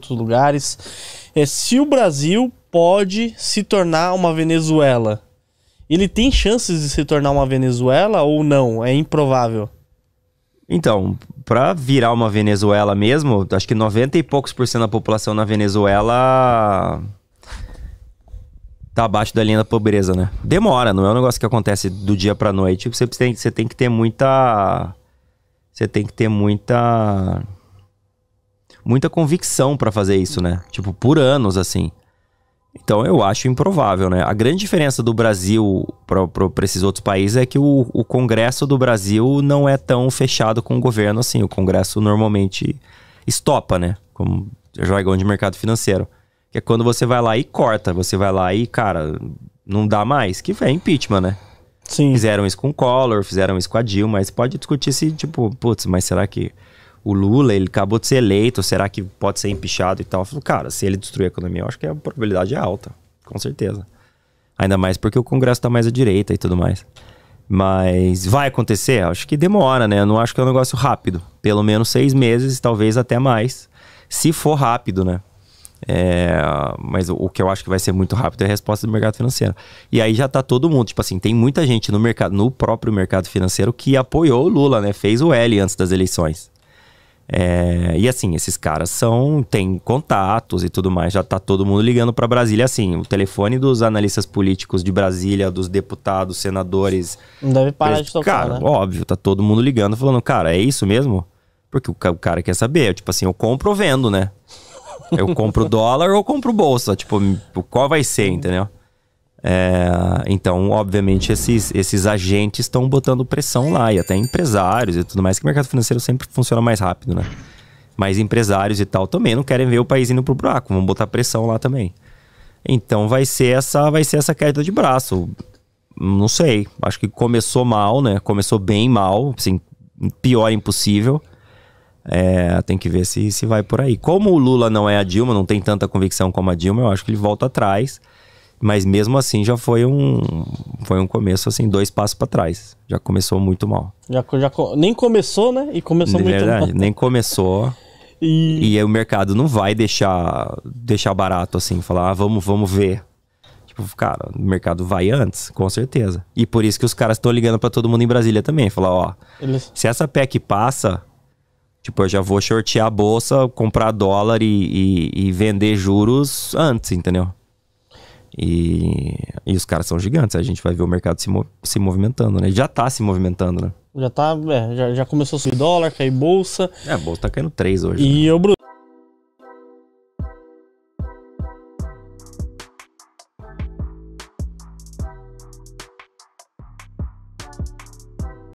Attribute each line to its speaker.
Speaker 1: outros lugares, é se o Brasil pode se tornar uma Venezuela. Ele tem chances de se tornar uma Venezuela ou não? É improvável. Então, para virar uma Venezuela mesmo, acho que 90 e poucos por cento da população na Venezuela tá abaixo da linha da pobreza, né? Demora, não é um negócio que acontece do dia para noite. Você tem, você tem que ter muita você tem que ter muita muita convicção para fazer isso, né? Tipo, por anos, assim. Então eu acho improvável, né? A grande diferença do Brasil para esses outros países é que o, o, Congresso do Brasil não é tão fechado com o governo assim. O Congresso normalmente estopa, né? Como jargão de mercado financeiro. Que é quando você vai lá e corta, você vai lá e, cara, não dá mais. Que é impeachment, né? Sim. Fizeram isso com o Collor, fizeram isso com a Dilma, mas pode discutir se, tipo, putz, mas será que o Lula, ele acabou de ser eleito, será que pode ser empichado e tal? Eu falo, cara, se ele destruir a economia, eu acho que a probabilidade é alta, com certeza. Ainda mais porque o Congresso tá mais à direita e tudo mais. Mas vai acontecer? Acho que demora, né? Eu não acho que é um negócio rápido. Pelo menos seis meses, talvez até mais. Se for rápido, né? É, mas o que eu acho que vai ser muito rápido é a resposta do mercado financeiro. E aí já tá todo mundo, tipo assim, tem muita gente no mercado, no próprio mercado financeiro que apoiou o Lula, né? Fez o L antes das eleições. É, e assim, esses caras são têm contatos e tudo mais. Já tá todo mundo ligando para Brasília. Assim, o telefone dos analistas políticos de Brasília, dos deputados, senadores. Não deve parar de tocar. Cara, né? óbvio, tá todo mundo ligando, falando, cara, é isso mesmo? Porque o, cara quer saber. É tipo assim, eu compro ou vendo, né? Eu compro dólar ou compro bolsa. Tipo, qual vai ser, entendeu? É, então, obviamente, esses, esses agentes estão botando pressão lá, e até empresários e tudo mais, que o mercado financeiro sempre funciona mais rápido, né? Mas empresários e tal também não querem ver o país indo pro buraco, vão botar pressão lá também. Então vai ser essa, vai ser essa queda de braço. Não sei, acho que começou mal, né? Começou bem mal, assim, pior impossível. É, tem que ver se, se vai por aí. Como o Lula não é a Dilma, não tem tanta convicção como a Dilma, eu acho que ele volta atrás. Mas mesmo assim já foi um foi um começo assim, dois passos para trás. Já começou muito mal. Já, já nem começou, né? E começou muito verdade, mal. Nem começou. e... e aí o mercado não vai deixar deixar barato assim, falar, ah, vamos, vamos ver. Tipo, cara, o mercado vai antes, com certeza. E por isso que os caras estão ligando para todo mundo em Brasília também, falar, ó, Eles... se essa PEC passa, Tipo, eu já vou shortear a bolsa, comprar dólar e, e, e, vender juros antes, entendeu? E, e os caras são gigantes. A gente vai ver o mercado se, se movimentando, né? Já tá se movimentando, né? Já tá, é, já, já começou a subir dólar, cair bolsa. É, a bolsa tá caindo 3 hoje. E né? eu, Bruno.